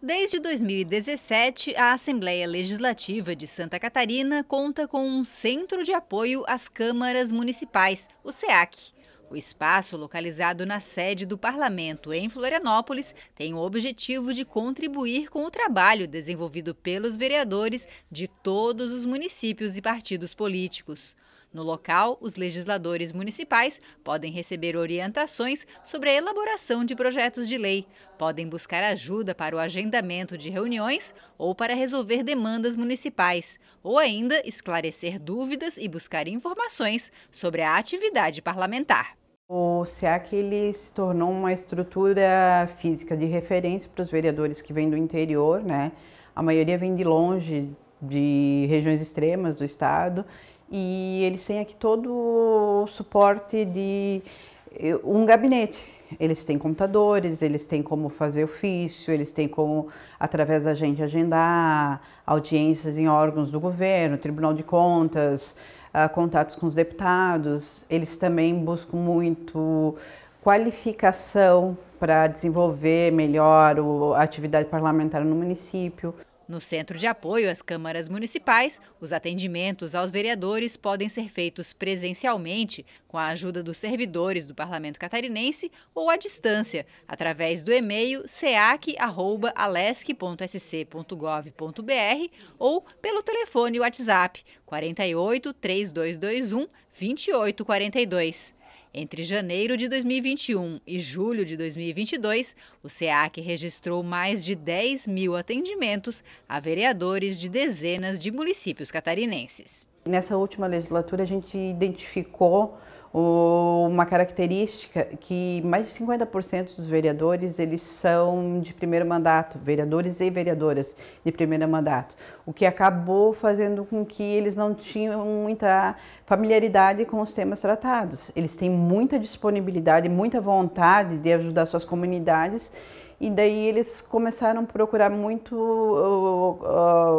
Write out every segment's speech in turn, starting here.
Desde 2017, a Assembleia Legislativa de Santa Catarina conta com um Centro de Apoio às Câmaras Municipais, o SEAC. O espaço, localizado na sede do Parlamento em Florianópolis, tem o objetivo de contribuir com o trabalho desenvolvido pelos vereadores de todos os municípios e partidos políticos. No local, os legisladores municipais podem receber orientações sobre a elaboração de projetos de lei, podem buscar ajuda para o agendamento de reuniões ou para resolver demandas municipais, ou ainda esclarecer dúvidas e buscar informações sobre a atividade parlamentar. O SEAC ele se tornou uma estrutura física de referência para os vereadores que vêm do interior, né? A maioria vem de longe, de regiões extremas do estado, e eles têm aqui todo o suporte de eh, um gabinete. Eles têm computadores, eles têm como fazer ofício, eles têm como, através da gente, agendar audiências em órgãos do governo, Tribunal de Contas, ah, contatos com os deputados. Eles também buscam muito qualificação para desenvolver melhor a atividade parlamentar no município. No Centro de Apoio às Câmaras Municipais, os atendimentos aos vereadores podem ser feitos presencialmente, com a ajuda dos servidores do Parlamento Catarinense, ou à distância, através do e-mail seac.alesc.sc.gov.br ou pelo telefone WhatsApp 48 3221 2842. Entre janeiro de 2021 e julho de 2022, o SEAC registrou mais de 10 mil atendimentos a vereadores de dezenas de municípios catarinenses. Nessa última legislatura, a gente identificou uma característica que mais de 50% dos vereadores eles são de primeiro mandato, vereadores e vereadoras de primeiro mandato, o que acabou fazendo com que eles não tinham muita familiaridade com os temas tratados. Eles têm muita disponibilidade, muita vontade de ajudar suas comunidades e daí eles começaram a procurar muito uh,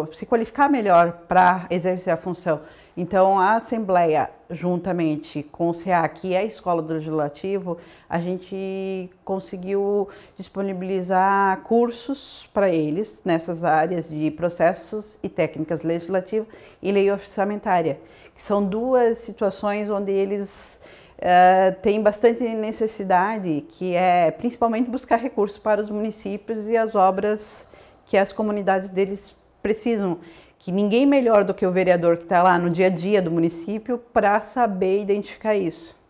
uh, se qualificar melhor para exercer a função. Então, a Assembleia, juntamente com o que é a Escola do Legislativo, a gente conseguiu disponibilizar cursos para eles nessas áreas de processos e técnicas legislativas e lei orçamentária, que são duas situações onde eles eh, tem bastante necessidade, que é principalmente buscar recursos para os municípios e as obras que as comunidades deles precisam. Que ninguém melhor do que o vereador que está lá no dia a dia do município para saber identificar isso.